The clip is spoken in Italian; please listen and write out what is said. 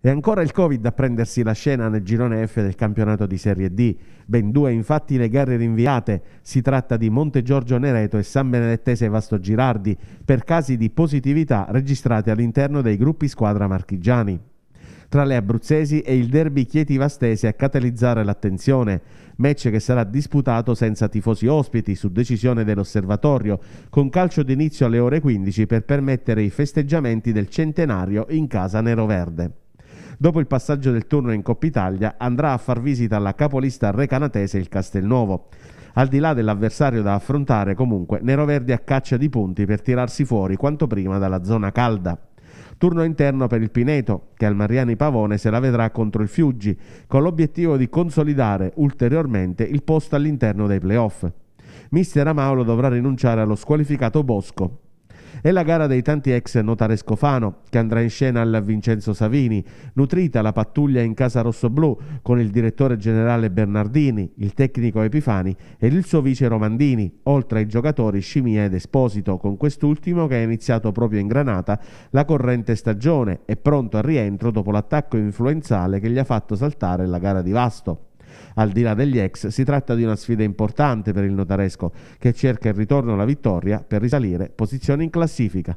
È ancora il Covid a prendersi la scena nel girone F del campionato di Serie D. Ben due infatti le gare rinviate. Si tratta di Monte Giorgio Nereto e San Benedettese Vasto Girardi per casi di positività registrati all'interno dei gruppi squadra marchigiani. Tra le abruzzesi è il derby Chieti-Vastese a catalizzare l'attenzione, match che sarà disputato senza tifosi ospiti su decisione dell'osservatorio, con calcio d'inizio alle ore 15 per permettere i festeggiamenti del centenario in casa neroverde. Dopo il passaggio del turno in Coppa Italia andrà a far visita alla capolista recanatese il Castelnuovo. Al di là dell'avversario da affrontare, comunque, Neroverdi a caccia di punti per tirarsi fuori quanto prima dalla zona calda. Turno interno per il Pineto, che al Mariani Pavone se la vedrà contro il Fiuggi, con l'obiettivo di consolidare ulteriormente il posto all'interno dei playoff. Mister Amaulo dovrà rinunciare allo squalificato Bosco, è la gara dei tanti ex notare Scofano che andrà in scena al Vincenzo Savini, nutrita la pattuglia in casa rossoblù con il direttore generale Bernardini, il tecnico Epifani ed il suo vice Romandini, oltre ai giocatori Scimia ed Esposito, con quest'ultimo che ha iniziato proprio in Granata la corrente stagione e pronto al rientro dopo l'attacco influenzale che gli ha fatto saltare la gara di Vasto. Al di là degli ex, si tratta di una sfida importante per il notaresco, che cerca il ritorno alla vittoria per risalire posizione in classifica.